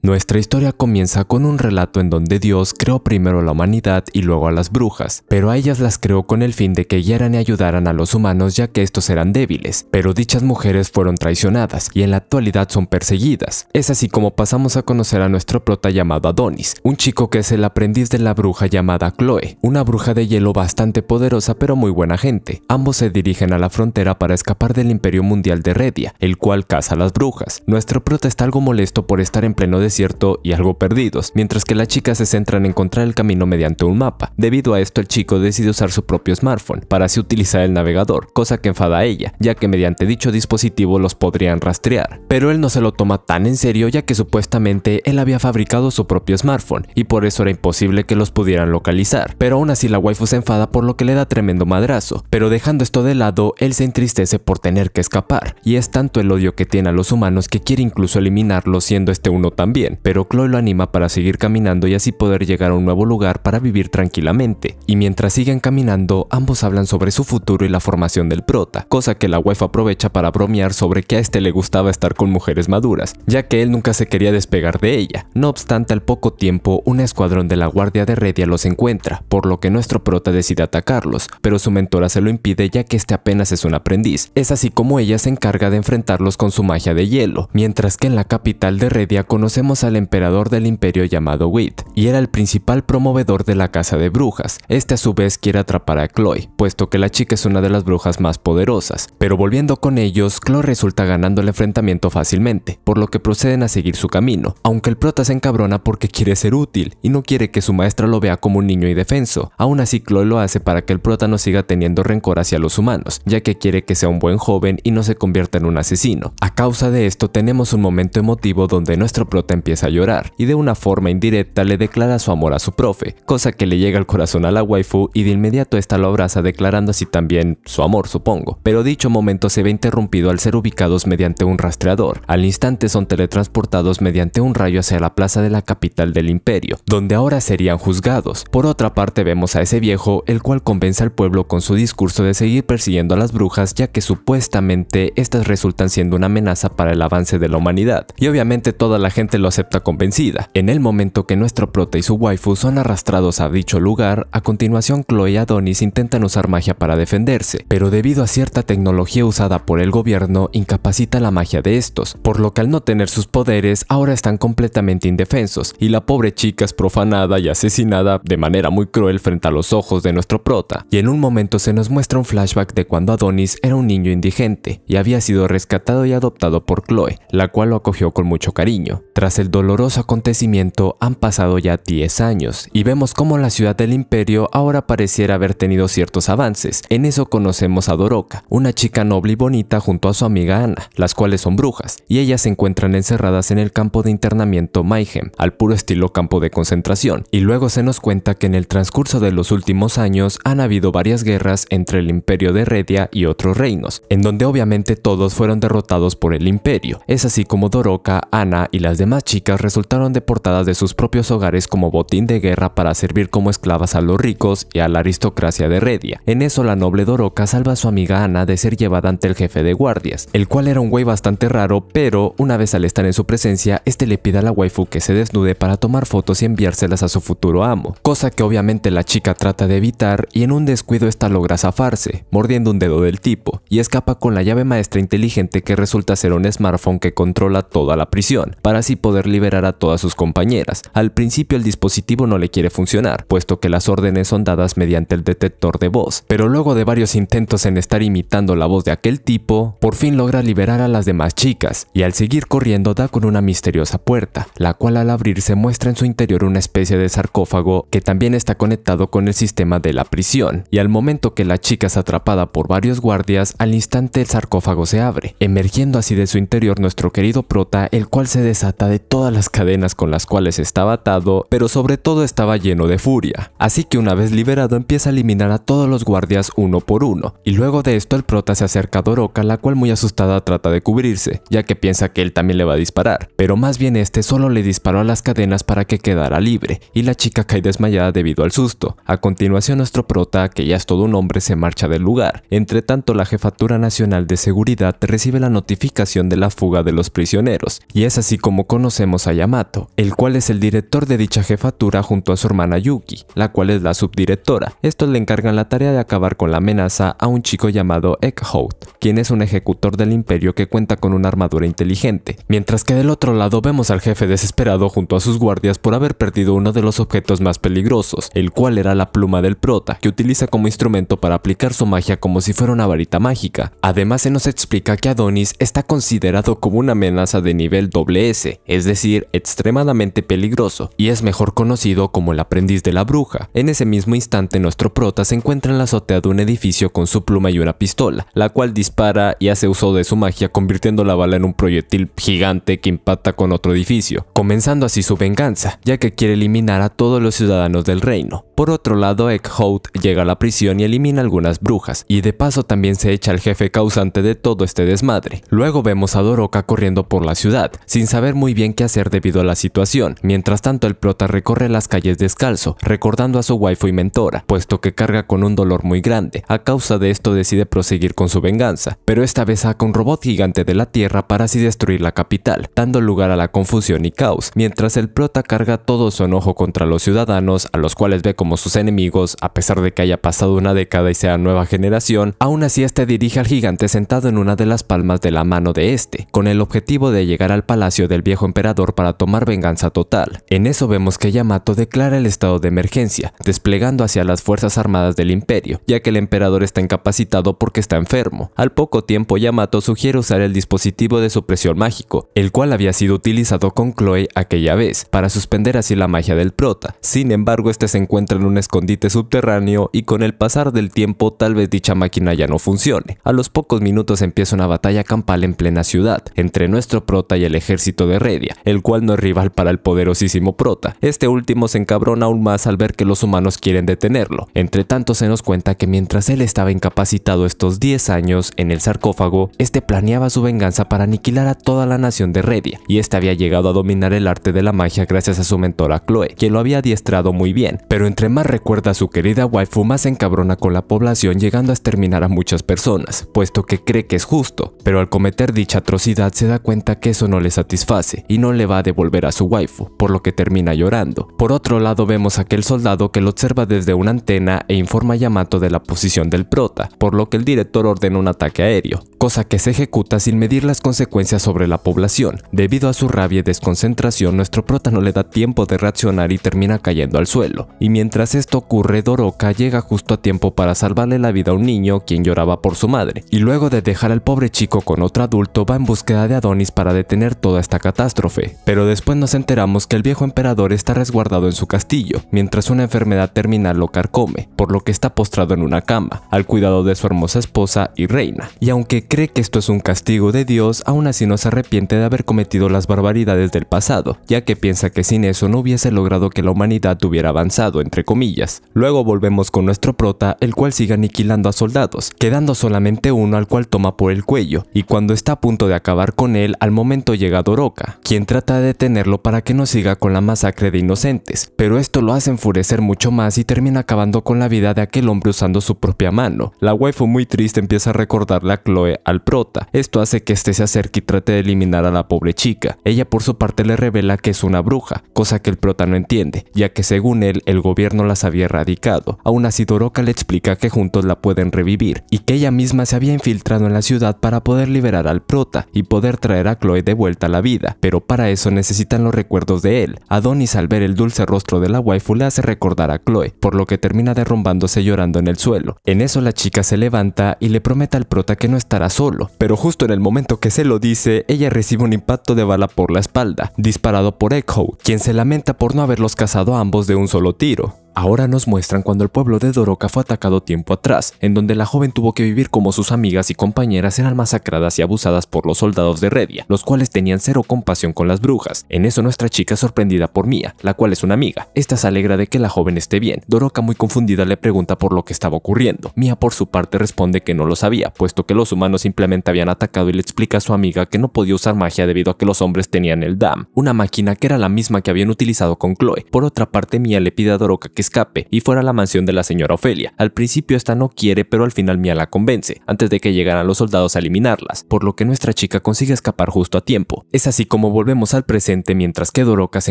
Nuestra historia comienza con un relato en donde Dios creó primero a la humanidad y luego a las brujas, pero a ellas las creó con el fin de que guiaran y ayudaran a los humanos ya que estos eran débiles, pero dichas mujeres fueron traicionadas y en la actualidad son perseguidas. Es así como pasamos a conocer a nuestro prota llamado Adonis, un chico que es el aprendiz de la bruja llamada Chloe, una bruja de hielo bastante poderosa pero muy buena gente. Ambos se dirigen a la frontera para escapar del imperio mundial de Redia, el cual caza a las brujas. Nuestro prota está algo molesto por estar en pleno de desierto y algo perdidos, mientras que las chica se centran en encontrar el camino mediante un mapa. Debido a esto, el chico decide usar su propio smartphone para así utilizar el navegador, cosa que enfada a ella, ya que mediante dicho dispositivo los podrían rastrear. Pero él no se lo toma tan en serio ya que supuestamente él había fabricado su propio smartphone y por eso era imposible que los pudieran localizar. Pero aún así la waifu se enfada por lo que le da tremendo madrazo, pero dejando esto de lado, él se entristece por tener que escapar, y es tanto el odio que tiene a los humanos que quiere incluso eliminarlo siendo este uno también pero Chloe lo anima para seguir caminando y así poder llegar a un nuevo lugar para vivir tranquilamente. Y mientras siguen caminando, ambos hablan sobre su futuro y la formación del prota, cosa que la wife aprovecha para bromear sobre que a este le gustaba estar con mujeres maduras, ya que él nunca se quería despegar de ella. No obstante, al poco tiempo, un escuadrón de la guardia de Redia los encuentra, por lo que nuestro prota decide atacarlos, pero su mentora se lo impide ya que este apenas es un aprendiz. Es así como ella se encarga de enfrentarlos con su magia de hielo, mientras que en la capital de Redia conocemos al emperador del imperio llamado Wit, y era el principal promovedor de la casa de brujas. Este a su vez quiere atrapar a Chloe, puesto que la chica es una de las brujas más poderosas. Pero volviendo con ellos, Chloe resulta ganando el enfrentamiento fácilmente, por lo que proceden a seguir su camino, aunque el prota se encabrona porque quiere ser útil y no quiere que su maestra lo vea como un niño indefenso. Aún así, Chloe lo hace para que el prota no siga teniendo rencor hacia los humanos, ya que quiere que sea un buen joven y no se convierta en un asesino. A causa de esto, tenemos un momento emotivo donde nuestro prota empieza a llorar y de una forma indirecta le declara su amor a su profe, cosa que le llega al corazón a la waifu y de inmediato esta lo abraza declarando así también su amor, supongo. Pero dicho momento se ve interrumpido al ser ubicados mediante un rastreador. Al instante son teletransportados mediante un rayo hacia la plaza de la capital del imperio, donde ahora serían juzgados. Por otra parte vemos a ese viejo, el cual convence al pueblo con su discurso de seguir persiguiendo a las brujas ya que supuestamente estas resultan siendo una amenaza para el avance de la humanidad. Y obviamente toda la gente lo acepta convencida. En el momento que nuestro prota y su waifu son arrastrados a dicho lugar, a continuación Chloe y Adonis intentan usar magia para defenderse, pero debido a cierta tecnología usada por el gobierno, incapacita la magia de estos, por lo que al no tener sus poderes, ahora están completamente indefensos, y la pobre chica es profanada y asesinada de manera muy cruel frente a los ojos de nuestro prota, y en un momento se nos muestra un flashback de cuando Adonis era un niño indigente, y había sido rescatado y adoptado por Chloe, la cual lo acogió con mucho cariño. Tras el doloroso acontecimiento han pasado ya 10 años y vemos cómo la ciudad del imperio ahora pareciera haber tenido ciertos avances. En eso conocemos a Doroka, una chica noble y bonita junto a su amiga Ana, las cuales son brujas, y ellas se encuentran encerradas en el campo de internamiento Mayhem, al puro estilo campo de concentración. Y luego se nos cuenta que en el transcurso de los últimos años han habido varias guerras entre el imperio de Redia y otros reinos, en donde obviamente todos fueron derrotados por el imperio. Es así como Doroka, Ana y las demás chicas resultaron deportadas de sus propios hogares como botín de guerra para servir como esclavas a los ricos y a la aristocracia de Redia. En eso la noble Doroca salva a su amiga Ana de ser llevada ante el jefe de guardias, el cual era un güey bastante raro, pero una vez al estar en su presencia, este le pide a la waifu que se desnude para tomar fotos y enviárselas a su futuro amo, cosa que obviamente la chica trata de evitar y en un descuido esta logra zafarse, mordiendo un dedo del tipo, y escapa con la llave maestra inteligente que resulta ser un smartphone que controla toda la prisión, para así poder poder liberar a todas sus compañeras. Al principio el dispositivo no le quiere funcionar, puesto que las órdenes son dadas mediante el detector de voz, pero luego de varios intentos en estar imitando la voz de aquel tipo, por fin logra liberar a las demás chicas, y al seguir corriendo da con una misteriosa puerta, la cual al abrirse muestra en su interior una especie de sarcófago que también está conectado con el sistema de la prisión, y al momento que la chica es atrapada por varios guardias, al instante el sarcófago se abre, emergiendo así de su interior nuestro querido prota, el cual se desata de todas las cadenas con las cuales estaba atado, pero sobre todo estaba lleno de furia. Así que una vez liberado empieza a eliminar a todos los guardias uno por uno, y luego de esto el prota se acerca a Doroka, la cual muy asustada trata de cubrirse, ya que piensa que él también le va a disparar, pero más bien este solo le disparó a las cadenas para que quedara libre, y la chica cae desmayada debido al susto. A continuación nuestro prota, que ya es todo un hombre, se marcha del lugar. Entre tanto, la Jefatura Nacional de Seguridad recibe la notificación de la fuga de los prisioneros, y es así como conoce conocemos a Yamato, el cual es el director de dicha jefatura junto a su hermana Yuki, la cual es la subdirectora. Estos le encargan la tarea de acabar con la amenaza a un chico llamado Eckhout, quien es un ejecutor del imperio que cuenta con una armadura inteligente, mientras que del otro lado vemos al jefe desesperado junto a sus guardias por haber perdido uno de los objetos más peligrosos, el cual era la pluma del prota, que utiliza como instrumento para aplicar su magia como si fuera una varita mágica. Además se nos explica que Adonis está considerado como una amenaza de nivel doble S, es decir, extremadamente peligroso, y es mejor conocido como el aprendiz de la bruja. En ese mismo instante nuestro prota se encuentra en la azotea de un edificio con su pluma y una pistola, la cual dispara y hace uso de su magia convirtiendo la bala en un proyectil gigante que impacta con otro edificio, comenzando así su venganza, ya que quiere eliminar a todos los ciudadanos del reino. Por otro lado, Eckhout llega a la prisión y elimina algunas brujas, y de paso también se echa al jefe causante de todo este desmadre. Luego vemos a Doroka corriendo por la ciudad, sin saber muy bien que qué hacer debido a la situación. Mientras tanto, el prota recorre las calles descalzo, recordando a su waifu y mentora, puesto que carga con un dolor muy grande. A causa de esto decide proseguir con su venganza, pero esta vez saca un robot gigante de la Tierra para así destruir la capital, dando lugar a la confusión y caos, mientras el prota carga todo su enojo contra los ciudadanos, a los cuales ve como sus enemigos, a pesar de que haya pasado una década y sea nueva generación, aún así este dirige al gigante sentado en una de las palmas de la mano de este, con el objetivo de llegar al palacio del viejo emperador para tomar venganza total. En eso vemos que Yamato declara el estado de emergencia, desplegando hacia las fuerzas armadas del imperio, ya que el emperador está incapacitado porque está enfermo. Al poco tiempo Yamato sugiere usar el dispositivo de supresión mágico, el cual había sido utilizado con Chloe aquella vez, para suspender así la magia del prota. Sin embargo, este se encuentra en un escondite subterráneo y con el pasar del tiempo tal vez dicha máquina ya no funcione. A los pocos minutos empieza una batalla campal en plena ciudad, entre nuestro prota y el ejército de Reddy el cual no es rival para el poderosísimo Prota. Este último se encabrona aún más al ver que los humanos quieren detenerlo. Entre tanto se nos cuenta que mientras él estaba incapacitado estos 10 años en el sarcófago, este planeaba su venganza para aniquilar a toda la nación de Redia, y este había llegado a dominar el arte de la magia gracias a su mentora Chloe, quien lo había adiestrado muy bien, pero entre más recuerda a su querida waifu más se encabrona con la población llegando a exterminar a muchas personas, puesto que cree que es justo, pero al cometer dicha atrocidad se da cuenta que eso no le satisface y no le va a devolver a su waifu, por lo que termina llorando. Por otro lado vemos a aquel soldado que lo observa desde una antena e informa a Yamato de la posición del prota, por lo que el director ordena un ataque aéreo, cosa que se ejecuta sin medir las consecuencias sobre la población. Debido a su rabia y desconcentración, nuestro prota no le da tiempo de reaccionar y termina cayendo al suelo. Y mientras esto ocurre, Doroka llega justo a tiempo para salvarle la vida a un niño quien lloraba por su madre, y luego de dejar al pobre chico con otro adulto va en búsqueda de Adonis para detener toda esta catástrofe pero después nos enteramos que el viejo emperador está resguardado en su castillo, mientras una enfermedad terminal lo carcome, por lo que está postrado en una cama, al cuidado de su hermosa esposa y reina, y aunque cree que esto es un castigo de Dios, aún así no se arrepiente de haber cometido las barbaridades del pasado, ya que piensa que sin eso no hubiese logrado que la humanidad hubiera avanzado, entre comillas. Luego volvemos con nuestro prota, el cual sigue aniquilando a soldados, quedando solamente uno al cual toma por el cuello, y cuando está a punto de acabar con él, al momento llega Doroca quien trata de detenerlo para que no siga con la masacre de inocentes, pero esto lo hace enfurecer mucho más y termina acabando con la vida de aquel hombre usando su propia mano. La waifu muy triste empieza a recordarle a Chloe al prota, esto hace que este se acerque y trate de eliminar a la pobre chica. Ella por su parte le revela que es una bruja, cosa que el prota no entiende, ya que según él el gobierno las había erradicado. Aún así Doroka le explica que juntos la pueden revivir y que ella misma se había infiltrado en la ciudad para poder liberar al prota y poder traer a Chloe de vuelta a la vida, pero para eso necesitan los recuerdos de él. Adonis al ver el dulce rostro de la waifu le hace recordar a Chloe, por lo que termina derrumbándose llorando en el suelo. En eso la chica se levanta y le promete al prota que no estará solo, pero justo en el momento que se lo dice, ella recibe un impacto de bala por la espalda, disparado por Echo, quien se lamenta por no haberlos casado ambos de un solo tiro. Ahora nos muestran cuando el pueblo de Doroka fue atacado tiempo atrás, en donde la joven tuvo que vivir como sus amigas y compañeras eran masacradas y abusadas por los soldados de Redia, los cuales tenían cero compasión con las brujas. En eso nuestra chica es sorprendida por Mia, la cual es una amiga. Esta se alegra de que la joven esté bien. Doroka muy confundida le pregunta por lo que estaba ocurriendo. Mia por su parte responde que no lo sabía, puesto que los humanos simplemente habían atacado y le explica a su amiga que no podía usar magia debido a que los hombres tenían el Dam, una máquina que era la misma que habían utilizado con Chloe. Por otra parte, Mia le pide a Doroka que escape y fuera a la mansión de la señora Ofelia. Al principio esta no quiere, pero al final Mia la convence, antes de que llegaran los soldados a eliminarlas, por lo que nuestra chica consigue escapar justo a tiempo. Es así como volvemos al presente mientras que Doroka se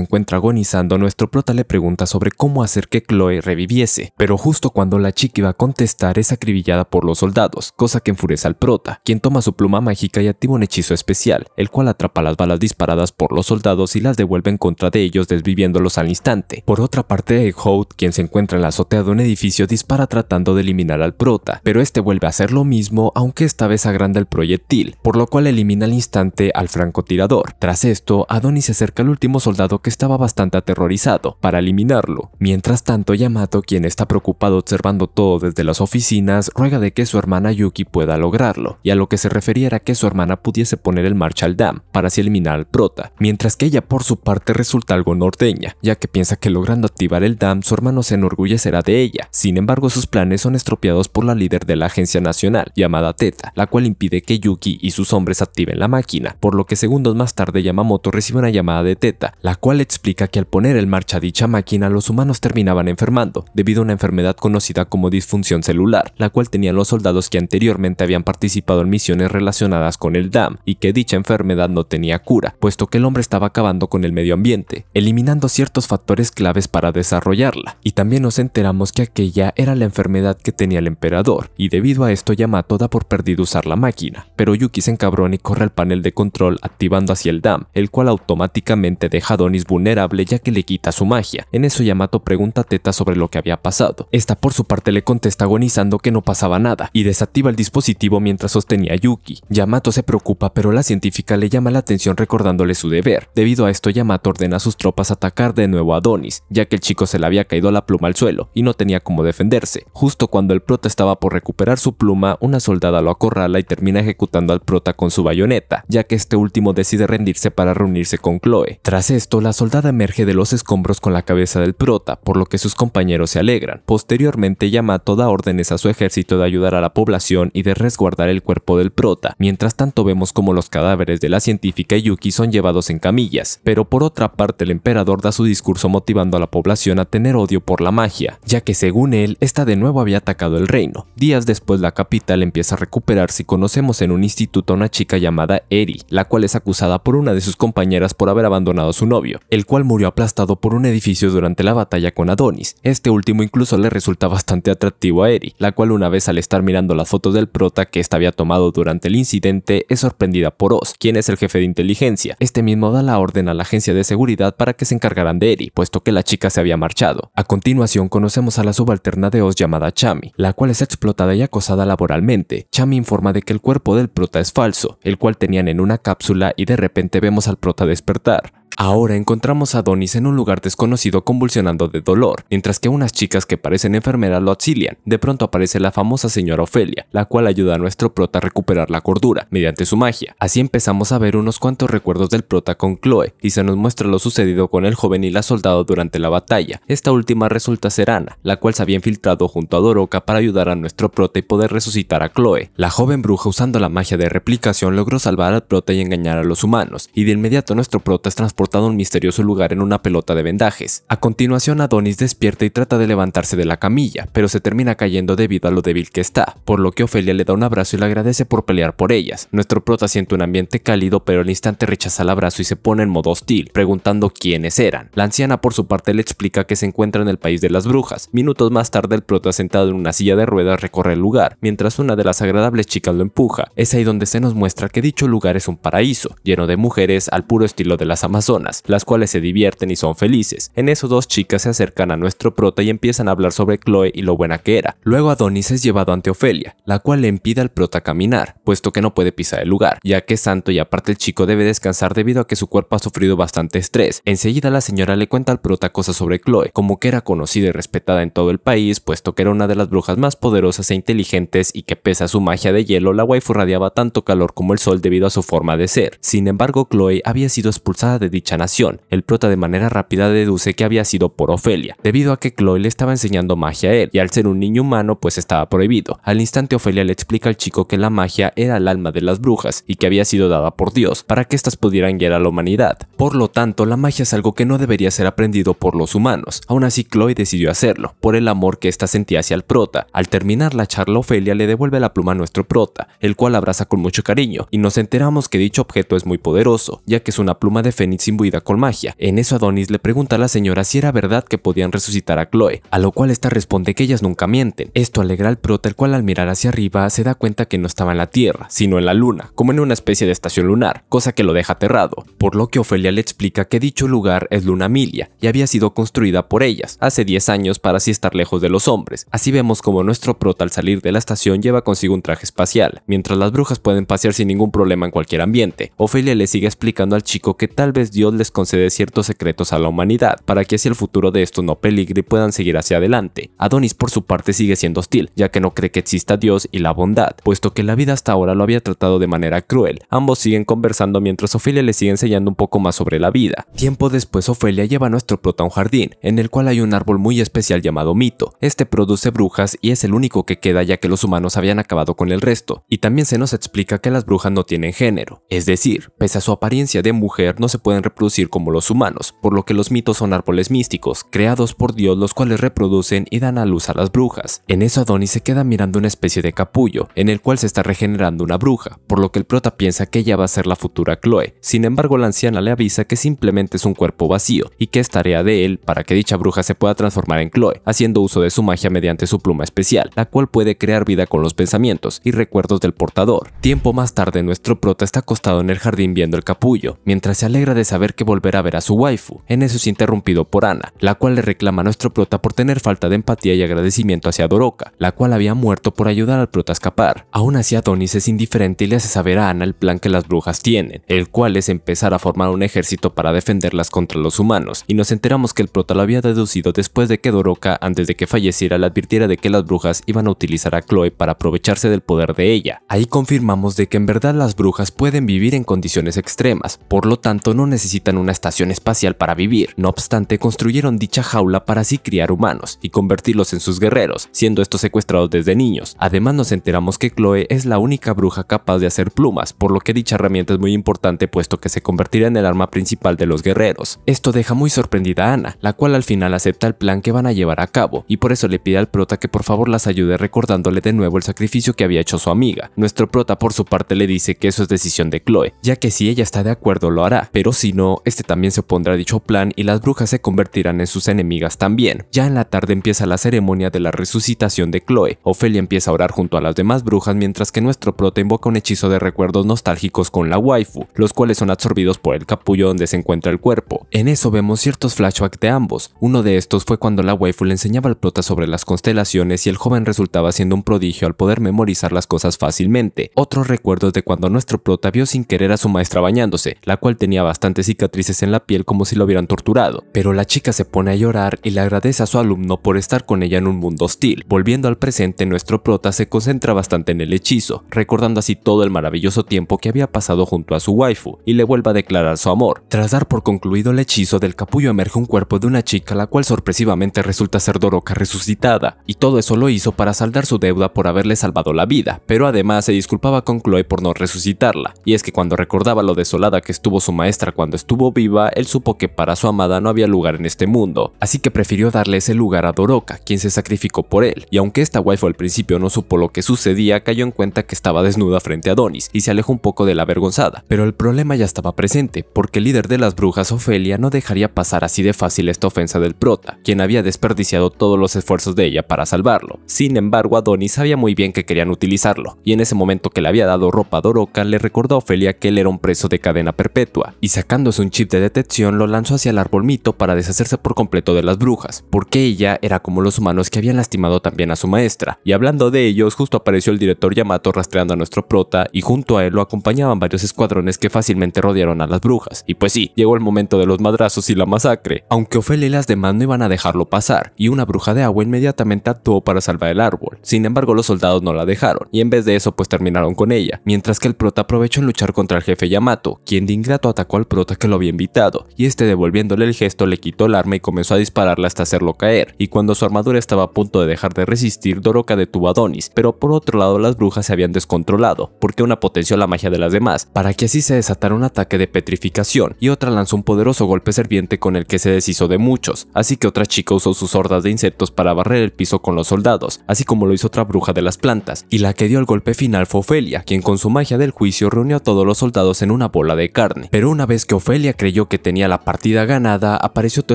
encuentra agonizando, nuestro prota le pregunta sobre cómo hacer que Chloe reviviese, pero justo cuando la chica iba a contestar es acribillada por los soldados, cosa que enfurece al prota, quien toma su pluma mágica y activa un hechizo especial, el cual atrapa las balas disparadas por los soldados y las devuelve en contra de ellos desviviéndolos al instante. Por otra parte, Hout quien se encuentra en la azotea de un edificio, dispara tratando de eliminar al prota, pero este vuelve a hacer lo mismo, aunque esta vez agranda el proyectil, por lo cual elimina al instante al francotirador. Tras esto, Adonis se acerca al último soldado que estaba bastante aterrorizado, para eliminarlo. Mientras tanto, Yamato, quien está preocupado observando todo desde las oficinas, ruega de que su hermana Yuki pueda lograrlo, y a lo que se refería era que su hermana pudiese poner el marcha al dam, para así eliminar al prota, mientras que ella por su parte resulta algo norteña, ya que piensa que logrando activar el dam, su hermana no se enorgullecerá de ella. Sin embargo, sus planes son estropeados por la líder de la agencia nacional, llamada Teta, la cual impide que Yuki y sus hombres activen la máquina, por lo que segundos más tarde Yamamoto recibe una llamada de Teta, la cual explica que al poner en marcha dicha máquina los humanos terminaban enfermando, debido a una enfermedad conocida como disfunción celular, la cual tenían los soldados que anteriormente habían participado en misiones relacionadas con el DAM, y que dicha enfermedad no tenía cura, puesto que el hombre estaba acabando con el medio ambiente, eliminando ciertos factores claves para desarrollarla y también nos enteramos que aquella era la enfermedad que tenía el emperador, y debido a esto Yamato da por perdido usar la máquina, pero Yuki se encabrona y corre al panel de control activando hacia el DAM, el cual automáticamente deja a Donis vulnerable ya que le quita su magia. En eso Yamato pregunta a Teta sobre lo que había pasado. Esta por su parte le contesta agonizando que no pasaba nada, y desactiva el dispositivo mientras sostenía a Yuki. Yamato se preocupa pero la científica le llama la atención recordándole su deber. Debido a esto Yamato ordena a sus tropas atacar de nuevo a Donis, ya que el chico se le había caído la pluma al suelo y no tenía cómo defenderse. Justo cuando el prota estaba por recuperar su pluma, una soldada lo acorrala y termina ejecutando al prota con su bayoneta, ya que este último decide rendirse para reunirse con Chloe. Tras esto, la soldada emerge de los escombros con la cabeza del prota, por lo que sus compañeros se alegran. Posteriormente, Yamato da órdenes a su ejército de ayudar a la población y de resguardar el cuerpo del prota. Mientras tanto, vemos como los cadáveres de la científica Yuki son llevados en camillas, pero por otra parte, el emperador da su discurso motivando a la población a tener odio por la magia, ya que según él, esta de nuevo había atacado el reino. Días después la capital empieza a recuperarse y conocemos en un instituto a una chica llamada Eri, la cual es acusada por una de sus compañeras por haber abandonado a su novio, el cual murió aplastado por un edificio durante la batalla con Adonis. Este último incluso le resulta bastante atractivo a Eri, la cual una vez al estar mirando las fotos del prota que esta había tomado durante el incidente, es sorprendida por Oz, quien es el jefe de inteligencia. Este mismo da la orden a la agencia de seguridad para que se encargaran de Eri, puesto que la chica se había marchado. A continuación conocemos a la subalterna de Oz llamada Chami, la cual es explotada y acosada laboralmente. Chami informa de que el cuerpo del prota es falso, el cual tenían en una cápsula y de repente vemos al prota despertar. Ahora encontramos a Donis en un lugar desconocido convulsionando de dolor, mientras que unas chicas que parecen enfermeras lo auxilian. De pronto aparece la famosa señora Ofelia, la cual ayuda a nuestro prota a recuperar la cordura mediante su magia. Así empezamos a ver unos cuantos recuerdos del prota con Chloe y se nos muestra lo sucedido con el joven y la soldado durante la batalla. Esta última resulta ser Ana, la cual se había infiltrado junto a Doroka para ayudar a nuestro prota y poder resucitar a Chloe. La joven bruja usando la magia de replicación logró salvar al prota y engañar a los humanos, y de inmediato nuestro prota es transportado un misterioso lugar en una pelota de vendajes. A continuación, Adonis despierta y trata de levantarse de la camilla, pero se termina cayendo debido a lo débil que está, por lo que Ofelia le da un abrazo y le agradece por pelear por ellas. Nuestro prota siente un ambiente cálido, pero al instante rechaza el abrazo y se pone en modo hostil, preguntando quiénes eran. La anciana por su parte le explica que se encuentra en el país de las brujas. Minutos más tarde el prota sentado en una silla de ruedas recorre el lugar, mientras una de las agradables chicas lo empuja. Es ahí donde se nos muestra que dicho lugar es un paraíso, lleno de mujeres al puro estilo de las Amazonas las cuales se divierten y son felices. En eso dos chicas se acercan a nuestro prota y empiezan a hablar sobre Chloe y lo buena que era. Luego Adonis es llevado ante Ofelia, la cual le impide al prota caminar, puesto que no puede pisar el lugar, ya que santo y aparte el chico debe descansar debido a que su cuerpo ha sufrido bastante estrés. Enseguida la señora le cuenta al prota cosas sobre Chloe, como que era conocida y respetada en todo el país, puesto que era una de las brujas más poderosas e inteligentes y que pese a su magia de hielo, la waifu radiaba tanto calor como el sol debido a su forma de ser. Sin embargo, Chloe había sido expulsada de dicha nación. El prota de manera rápida deduce que había sido por Ofelia, debido a que Chloe le estaba enseñando magia a él, y al ser un niño humano pues estaba prohibido. Al instante Ofelia le explica al chico que la magia era el alma de las brujas y que había sido dada por Dios para que éstas pudieran guiar a la humanidad. Por lo tanto, la magia es algo que no debería ser aprendido por los humanos. Aún así, Chloe decidió hacerlo, por el amor que ésta sentía hacia el prota. Al terminar la charla, Ofelia le devuelve la pluma a nuestro prota, el cual abraza con mucho cariño, y nos enteramos que dicho objeto es muy poderoso, ya que es una pluma de fénix con magia. En eso Adonis le pregunta a la señora si era verdad que podían resucitar a Chloe, a lo cual esta responde que ellas nunca mienten. Esto alegra al prota, el cual al mirar hacia arriba se da cuenta que no estaba en la Tierra, sino en la Luna, como en una especie de estación lunar, cosa que lo deja aterrado, por lo que Ofelia le explica que dicho lugar es Luna Milia y había sido construida por ellas hace 10 años para así estar lejos de los hombres. Así vemos como nuestro prota al salir de la estación lleva consigo un traje espacial, mientras las brujas pueden pasear sin ningún problema en cualquier ambiente. Ofelia le sigue explicando al chico que tal vez Dios les concede ciertos secretos a la humanidad, para que si el futuro de esto no peligre puedan seguir hacia adelante. Adonis por su parte sigue siendo hostil, ya que no cree que exista Dios y la bondad, puesto que la vida hasta ahora lo había tratado de manera cruel. Ambos siguen conversando mientras Ofelia le sigue enseñando un poco más sobre la vida. Tiempo después Ofelia lleva a nuestro prota a un jardín, en el cual hay un árbol muy especial llamado Mito. Este produce brujas y es el único que queda ya que los humanos habían acabado con el resto, y también se nos explica que las brujas no tienen género, es decir, pese a su apariencia de mujer no se pueden reproducir como los humanos, por lo que los mitos son árboles místicos, creados por Dios los cuales reproducen y dan a luz a las brujas. En eso Adonis se queda mirando una especie de capullo, en el cual se está regenerando una bruja, por lo que el prota piensa que ella va a ser la futura Chloe. Sin embargo, la anciana le avisa que simplemente es un cuerpo vacío y que es tarea de él para que dicha bruja se pueda transformar en Chloe, haciendo uso de su magia mediante su pluma especial, la cual puede crear vida con los pensamientos y recuerdos del portador. Tiempo más tarde, nuestro prota está acostado en el jardín viendo el capullo, mientras se alegra de saber ver que volverá a ver a su waifu. En eso es interrumpido por Ana, la cual le reclama a nuestro prota por tener falta de empatía y agradecimiento hacia Doroka, la cual había muerto por ayudar al prota a escapar. Aún así Adonis es indiferente y le hace saber a Ana el plan que las brujas tienen, el cual es empezar a formar un ejército para defenderlas contra los humanos, y nos enteramos que el prota lo había deducido después de que Doroka, antes de que falleciera, le advirtiera de que las brujas iban a utilizar a Chloe para aprovecharse del poder de ella. Ahí confirmamos de que en verdad las brujas pueden vivir en condiciones extremas, por lo tanto no necesitan necesitan una estación espacial para vivir. No obstante, construyeron dicha jaula para así criar humanos y convertirlos en sus guerreros, siendo estos secuestrados desde niños. Además nos enteramos que Chloe es la única bruja capaz de hacer plumas, por lo que dicha herramienta es muy importante puesto que se convertirá en el arma principal de los guerreros. Esto deja muy sorprendida a Ana, la cual al final acepta el plan que van a llevar a cabo, y por eso le pide al prota que por favor las ayude recordándole de nuevo el sacrificio que había hecho su amiga. Nuestro prota por su parte le dice que eso es decisión de Chloe, ya que si ella está de acuerdo lo hará, pero si no, este también se opondrá a dicho plan y las brujas se convertirán en sus enemigas también. Ya en la tarde empieza la ceremonia de la resucitación de Chloe. Ofelia empieza a orar junto a las demás brujas mientras que nuestro prota invoca un hechizo de recuerdos nostálgicos con la waifu, los cuales son absorbidos por el capullo donde se encuentra el cuerpo. En eso vemos ciertos flashbacks de ambos. Uno de estos fue cuando la waifu le enseñaba al prota sobre las constelaciones y el joven resultaba siendo un prodigio al poder memorizar las cosas fácilmente. Otros recuerdos de cuando nuestro prota vio sin querer a su maestra bañándose, la cual tenía bastantes cicatrices en la piel como si lo hubieran torturado, pero la chica se pone a llorar y le agradece a su alumno por estar con ella en un mundo hostil. Volviendo al presente, nuestro prota se concentra bastante en el hechizo, recordando así todo el maravilloso tiempo que había pasado junto a su waifu, y le vuelve a declarar su amor. Tras dar por concluido el hechizo, del capullo emerge un cuerpo de una chica la cual sorpresivamente resulta ser Doroka resucitada, y todo eso lo hizo para saldar su deuda por haberle salvado la vida, pero además se disculpaba con Chloe por no resucitarla, y es que cuando recordaba lo desolada que estuvo su maestra cuando estuvo viva, él supo que para su amada no había lugar en este mundo, así que prefirió darle ese lugar a Doroka, quien se sacrificó por él, y aunque esta waifu al principio no supo lo que sucedía, cayó en cuenta que estaba desnuda frente a Donis y se alejó un poco de la avergonzada, pero el problema ya estaba presente, porque el líder de las brujas, Ofelia, no dejaría pasar así de fácil esta ofensa del prota, quien había desperdiciado todos los esfuerzos de ella para salvarlo. Sin embargo, Adonis sabía muy bien que querían utilizarlo, y en ese momento que le había dado ropa a Doroka, le recordó a Ofelia que él era un preso de cadena perpetua, y sacando un chip de detección, lo lanzó hacia el árbol mito para deshacerse por completo de las brujas, porque ella era como los humanos que habían lastimado también a su maestra. Y hablando de ellos, justo apareció el director Yamato rastreando a nuestro prota, y junto a él lo acompañaban varios escuadrones que fácilmente rodearon a las brujas. Y pues sí, llegó el momento de los madrazos y la masacre, aunque ofel y las demás no iban a dejarlo pasar, y una bruja de agua inmediatamente actuó para salvar el árbol. Sin embargo, los soldados no la dejaron, y en vez de eso pues terminaron con ella, mientras que el prota aprovechó en luchar contra el jefe Yamato, quien de ingrato atacó al prota que lo había invitado, y este devolviéndole el gesto le quitó el arma y comenzó a dispararle hasta hacerlo caer, y cuando su armadura estaba a punto de dejar de resistir, Doroka detuvo a Donis, pero por otro lado las brujas se habían descontrolado, porque una potenció la magia de las demás, para que así se desatara un ataque de petrificación, y otra lanzó un poderoso golpe serviente con el que se deshizo de muchos, así que otra chica usó sus hordas de insectos para barrer el piso con los soldados, así como lo hizo otra bruja de las plantas, y la que dio el golpe final fue Ofelia, quien con su magia del juicio reunió a todos los soldados en una bola de carne, pero una vez que Ofelia creyó que tenía la partida ganada, apareció tu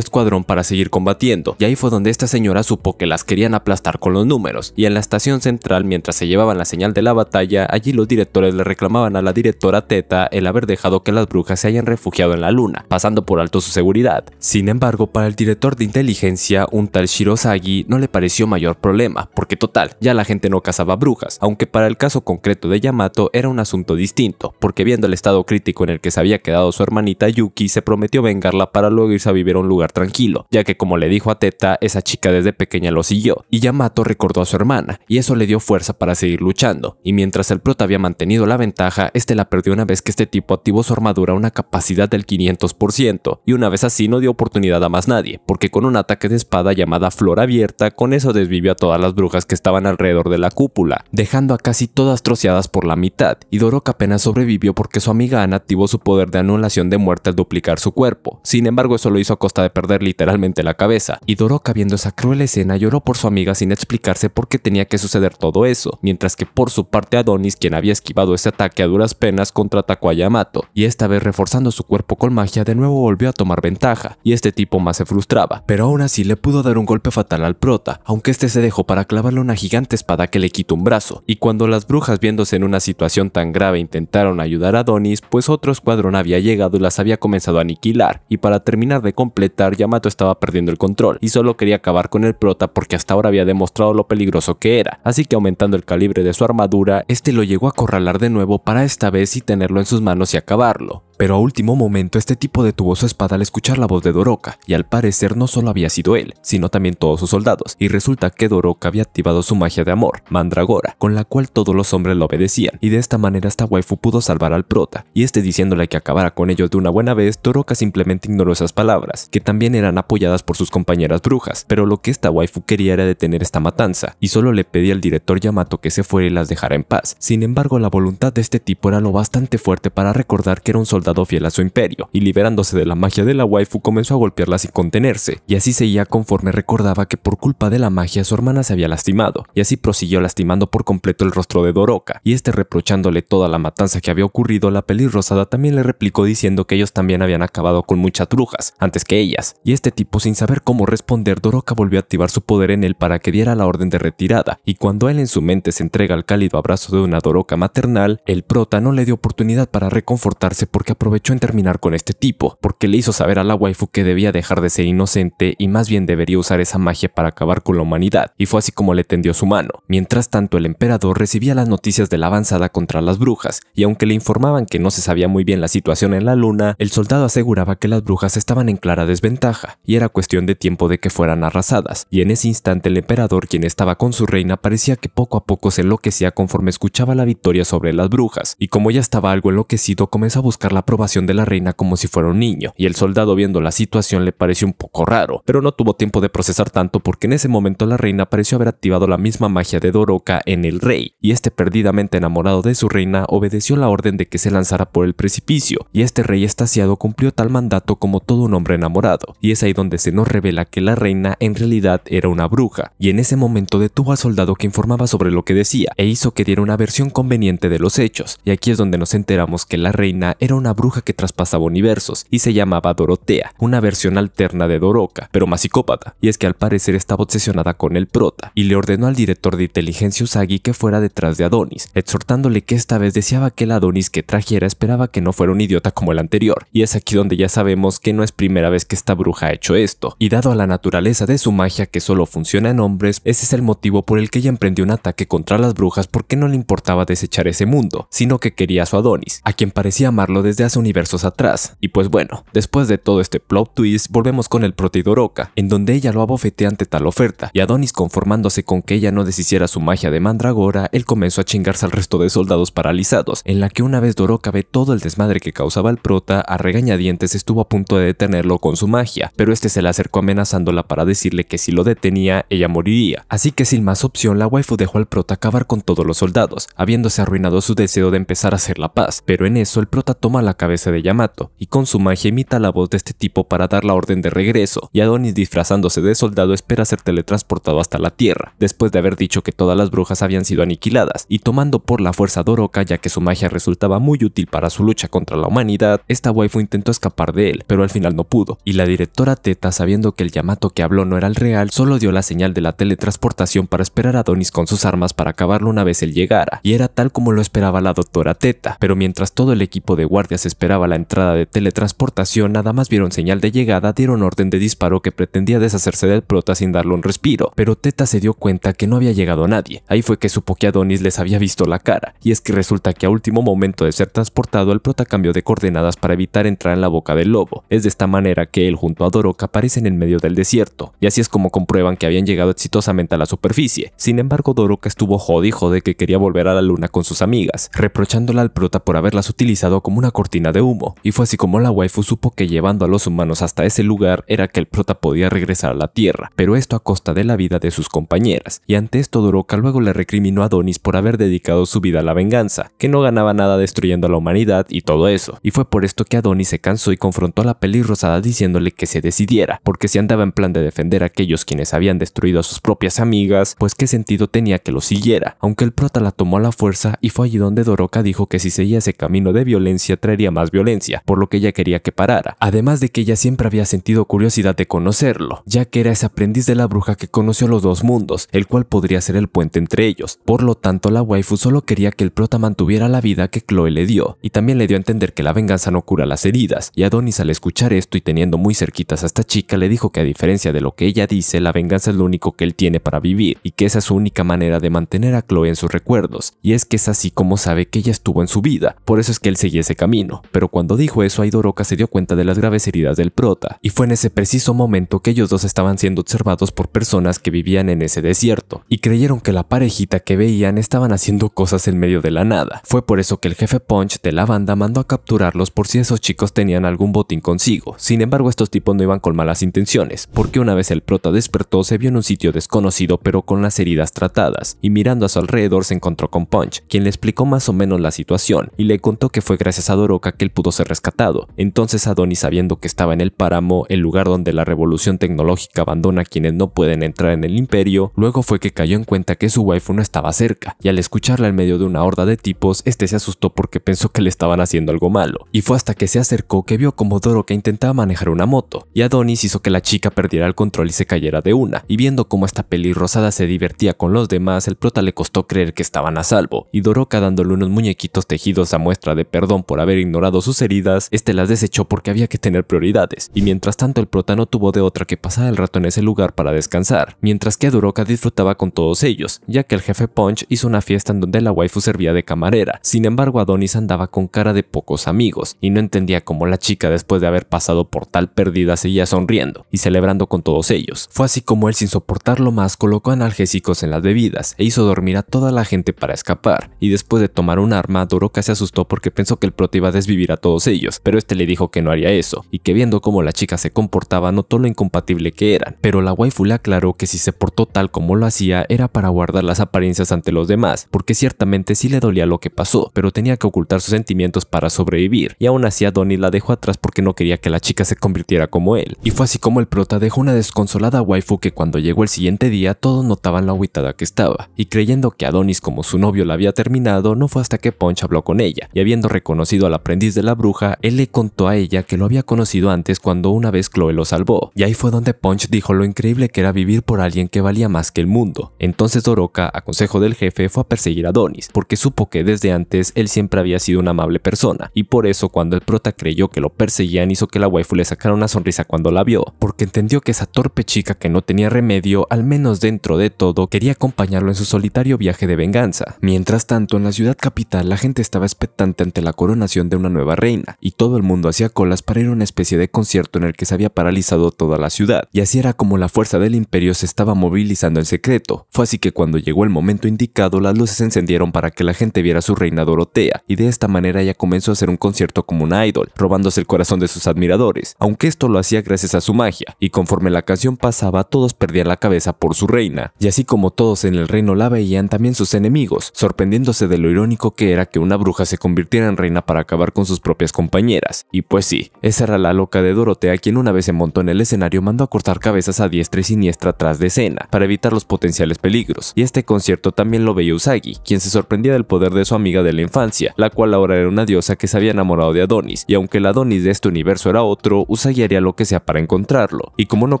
escuadrón para seguir combatiendo, y ahí fue donde esta señora supo que las querían aplastar con los números, y en la estación central, mientras se llevaban la señal de la batalla, allí los directores le reclamaban a la directora Teta el haber dejado que las brujas se hayan refugiado en la luna, pasando por alto su seguridad. Sin embargo, para el director de inteligencia, un tal Shirosagi, no le pareció mayor problema, porque total, ya la gente no cazaba brujas, aunque para el caso concreto de Yamato era un asunto distinto, porque viendo el estado crítico en el que se había quedado su hermanita, Yuki se prometió vengarla para luego irse a vivir a un lugar tranquilo, ya que como le dijo a Teta, esa chica desde pequeña lo siguió, y Yamato recordó a su hermana, y eso le dio fuerza para seguir luchando, y mientras el prota había mantenido la ventaja, este la perdió una vez que este tipo activó su armadura a una capacidad del 500%, y una vez así no dio oportunidad a más nadie, porque con un ataque de espada llamada Flor Abierta, con eso desvivió a todas las brujas que estaban alrededor de la cúpula, dejando a casi todas troceadas por la mitad, y Doroka apenas sobrevivió porque su amiga Ana activó su poder de anulación de muerte al duplicar su cuerpo. Sin embargo, eso lo hizo a costa de perder literalmente la cabeza. Y Doroka, viendo esa cruel escena, lloró por su amiga sin explicarse por qué tenía que suceder todo eso, mientras que por su parte Adonis, quien había esquivado ese ataque a duras penas, contraatacó a Yamato, y esta vez reforzando su cuerpo con magia, de nuevo volvió a tomar ventaja, y este tipo más se frustraba, pero aún así le pudo dar un golpe fatal al prota, aunque este se dejó para clavarle una gigante espada que le quitó un brazo, y cuando las brujas viéndose en una situación tan grave intentaron ayudar a Adonis, pues otro escuadrón había llegado y las había comenzado a aniquilar, y para terminar de completar, Yamato estaba perdiendo el control, y solo quería acabar con el prota porque hasta ahora había demostrado lo peligroso que era, así que aumentando el calibre de su armadura, este lo llegó a acorralar de nuevo para esta vez y tenerlo en sus manos y acabarlo. Pero a último momento este tipo detuvo su espada al escuchar la voz de Doroka, y al parecer no solo había sido él, sino también todos sus soldados, y resulta que Doroka había activado su magia de amor, Mandragora, con la cual todos los hombres lo obedecían, y de esta manera esta waifu pudo salvar al prota, y este diciéndole que acabara con ellos de una buena vez, Doroka simplemente ignoró esas palabras, que también eran apoyadas por sus compañeras brujas, pero lo que esta waifu quería era detener esta matanza, y solo le pedía al director Yamato que se fuera y las dejara en paz, sin embargo la voluntad de este tipo era lo bastante fuerte para recordar que era un soldado fiel a su imperio, y liberándose de la magia de la waifu comenzó a golpearla sin contenerse, y así seguía conforme recordaba que por culpa de la magia su hermana se había lastimado, y así prosiguió lastimando por completo el rostro de Doroka, y este reprochándole toda la matanza que había ocurrido, la pelirrosada también le replicó diciendo que ellos también habían acabado con muchas brujas, antes que ellas, y este tipo sin saber cómo responder, Doroka volvió a activar su poder en él para que diera la orden de retirada, y cuando él en su mente se entrega al cálido abrazo de una Doroka maternal, el prota no le dio oportunidad para reconfortarse porque aprovechó en terminar con este tipo, porque le hizo saber a la waifu que debía dejar de ser inocente y más bien debería usar esa magia para acabar con la humanidad, y fue así como le tendió su mano. Mientras tanto, el emperador recibía las noticias de la avanzada contra las brujas, y aunque le informaban que no se sabía muy bien la situación en la luna, el soldado aseguraba que las brujas estaban en clara desventaja, y era cuestión de tiempo de que fueran arrasadas, y en ese instante el emperador, quien estaba con su reina, parecía que poco a poco se enloquecía conforme escuchaba la victoria sobre las brujas, y como ya estaba algo enloquecido, comenzó a buscar la aprobación de la reina como si fuera un niño, y el soldado viendo la situación le pareció un poco raro, pero no tuvo tiempo de procesar tanto porque en ese momento la reina pareció haber activado la misma magia de Doroca en el rey, y este perdidamente enamorado de su reina obedeció la orden de que se lanzara por el precipicio, y este rey estasiado cumplió tal mandato como todo un hombre enamorado, y es ahí donde se nos revela que la reina en realidad era una bruja, y en ese momento detuvo al soldado que informaba sobre lo que decía, e hizo que diera una versión conveniente de los hechos, y aquí es donde nos enteramos que la reina era una bruja que traspasaba universos y se llamaba Dorotea, una versión alterna de Doroca, pero más psicópata, y es que al parecer estaba obsesionada con el prota, y le ordenó al director de inteligencia Usagi que fuera detrás de Adonis, exhortándole que esta vez deseaba que el Adonis que trajera esperaba que no fuera un idiota como el anterior, y es aquí donde ya sabemos que no es primera vez que esta bruja ha hecho esto, y dado a la naturaleza de su magia que solo funciona en hombres, ese es el motivo por el que ella emprendió un ataque contra las brujas porque no le importaba desechar ese mundo, sino que quería a su Adonis, a quien parecía amarlo desde hace universos atrás. Y pues bueno, después de todo este plot twist, volvemos con el prota Doroka, en donde ella lo abofetea ante tal oferta, y Adonis conformándose con que ella no deshiciera su magia de Mandragora, él comenzó a chingarse al resto de soldados paralizados, en la que una vez Doroka ve todo el desmadre que causaba el prota, a regañadientes estuvo a punto de detenerlo con su magia, pero este se le acercó amenazándola para decirle que si lo detenía, ella moriría. Así que sin más opción, la waifu dejó al prota acabar con todos los soldados, habiéndose arruinado su deseo de empezar a hacer la paz, pero en eso el prota toma la cabeza de Yamato, y con su magia imita la voz de este tipo para dar la orden de regreso, y Adonis disfrazándose de soldado espera ser teletransportado hasta la Tierra, después de haber dicho que todas las brujas habían sido aniquiladas, y tomando por la fuerza a Doroka ya que su magia resultaba muy útil para su lucha contra la humanidad, esta waifu intentó escapar de él, pero al final no pudo, y la directora Teta sabiendo que el Yamato que habló no era el real, solo dio la señal de la teletransportación para esperar a Adonis con sus armas para acabarlo una vez él llegara, y era tal como lo esperaba la doctora Teta, pero mientras todo el equipo de guardias esperaba la entrada de teletransportación, nada más vieron señal de llegada, dieron orden de disparo que pretendía deshacerse del prota sin darle un respiro, pero Teta se dio cuenta que no había llegado nadie. Ahí fue que supo que Adonis les había visto la cara, y es que resulta que a último momento de ser transportado, el prota cambió de coordenadas para evitar entrar en la boca del lobo. Es de esta manera que él junto a Doroka aparecen en medio del desierto, y así es como comprueban que habían llegado exitosamente a la superficie. Sin embargo, Doroka estuvo jodido de que quería volver a la luna con sus amigas, reprochándola al prota por haberlas utilizado como una cortina de humo, y fue así como la waifu supo que llevando a los humanos hasta ese lugar era que el prota podía regresar a la Tierra, pero esto a costa de la vida de sus compañeras, y ante esto Doroka luego le recriminó a Donis por haber dedicado su vida a la venganza, que no ganaba nada destruyendo a la humanidad y todo eso, y fue por esto que Adonis se cansó y confrontó a la rosada diciéndole que se decidiera, porque si andaba en plan de defender a aquellos quienes habían destruido a sus propias amigas, pues qué sentido tenía que lo siguiera, aunque el prota la tomó a la fuerza y fue allí donde Doroka dijo que si seguía ese camino de violencia traería más violencia, por lo que ella quería que parara, además de que ella siempre había sentido curiosidad de conocerlo, ya que era ese aprendiz de la bruja que conoció los dos mundos, el cual podría ser el puente entre ellos. Por lo tanto, la waifu solo quería que el prota mantuviera la vida que Chloe le dio, y también le dio a entender que la venganza no cura las heridas, y Adonis al escuchar esto y teniendo muy cerquitas a esta chica le dijo que a diferencia de lo que ella dice, la venganza es lo único que él tiene para vivir, y que esa es su única manera de mantener a Chloe en sus recuerdos, y es que es así como sabe que ella estuvo en su vida, por eso es que él seguía ese camino pero cuando dijo eso Aidoroka se dio cuenta de las graves heridas del prota, y fue en ese preciso momento que ellos dos estaban siendo observados por personas que vivían en ese desierto, y creyeron que la parejita que veían estaban haciendo cosas en medio de la nada. Fue por eso que el jefe Punch de la banda mandó a capturarlos por si esos chicos tenían algún botín consigo, sin embargo estos tipos no iban con malas intenciones, porque una vez el prota despertó se vio en un sitio desconocido pero con las heridas tratadas, y mirando a su alrededor se encontró con Punch, quien le explicó más o menos la situación, y le contó que fue gracias a Doro que él pudo ser rescatado. Entonces Adonis, sabiendo que estaba en el páramo, el lugar donde la revolución tecnológica abandona a quienes no pueden entrar en el imperio, luego fue que cayó en cuenta que su wife no estaba cerca, y al escucharla en medio de una horda de tipos, este se asustó porque pensó que le estaban haciendo algo malo, y fue hasta que se acercó que vio como Doroka intentaba manejar una moto, y Adonis hizo que la chica perdiera el control y se cayera de una, y viendo cómo esta pelirrosada se divertía con los demás, el prota le costó creer que estaban a salvo, y doroca dándole unos muñequitos tejidos a muestra de perdón por haber ignorado sus heridas, este las desechó porque había que tener prioridades, y mientras tanto el prota no tuvo de otra que pasar el rato en ese lugar para descansar, mientras que Duroka disfrutaba con todos ellos, ya que el jefe Punch hizo una fiesta en donde la waifu servía de camarera, sin embargo Adonis andaba con cara de pocos amigos, y no entendía cómo la chica después de haber pasado por tal pérdida seguía sonriendo y celebrando con todos ellos. Fue así como él sin soportarlo más colocó analgésicos en las bebidas e hizo dormir a toda la gente para escapar, y después de tomar un arma, Duroka se asustó porque pensó que el prota iba desvivir a todos ellos, pero este le dijo que no haría eso, y que viendo cómo la chica se comportaba notó lo incompatible que eran, pero la waifu le aclaró que si se portó tal como lo hacía era para guardar las apariencias ante los demás, porque ciertamente sí le dolía lo que pasó, pero tenía que ocultar sus sentimientos para sobrevivir, y aún así Adonis la dejó atrás porque no quería que la chica se convirtiera como él, y fue así como el prota dejó una desconsolada waifu que cuando llegó el siguiente día todos notaban la aguitada que estaba, y creyendo que Adonis como su novio la había terminado, no fue hasta que Punch habló con ella, y habiendo reconocido a la aprendiz de la bruja, él le contó a ella que lo había conocido antes cuando una vez Chloe lo salvó, y ahí fue donde Punch dijo lo increíble que era vivir por alguien que valía más que el mundo. Entonces Doroka, a consejo del jefe, fue a perseguir a Donis, porque supo que desde antes él siempre había sido una amable persona, y por eso cuando el prota creyó que lo perseguían hizo que la waifu le sacara una sonrisa cuando la vio, porque entendió que esa torpe chica que no tenía remedio, al menos dentro de todo, quería acompañarlo en su solitario viaje de venganza. Mientras tanto, en la ciudad capital la gente estaba expectante ante la coronación de una nueva reina, y todo el mundo hacía colas para ir a una especie de concierto en el que se había paralizado toda la ciudad, y así era como la fuerza del imperio se estaba movilizando en secreto. Fue así que cuando llegó el momento indicado, las luces se encendieron para que la gente viera a su reina Dorotea, y de esta manera ella comenzó a hacer un concierto como una idol, robándose el corazón de sus admiradores, aunque esto lo hacía gracias a su magia, y conforme la canción pasaba, todos perdían la cabeza por su reina, y así como todos en el reino la veían, también sus enemigos, sorprendiéndose de lo irónico que era que una bruja se convirtiera en reina para acabar con sus propias compañeras. Y pues sí, esa era la loca de Dorotea quien una vez se montó en el escenario mandó a cortar cabezas a diestra y siniestra tras de escena, para evitar los potenciales peligros. Y este concierto también lo veía Usagi, quien se sorprendía del poder de su amiga de la infancia, la cual ahora era una diosa que se había enamorado de Adonis, y aunque el Adonis de este universo era otro, Usagi haría lo que sea para encontrarlo. Y como no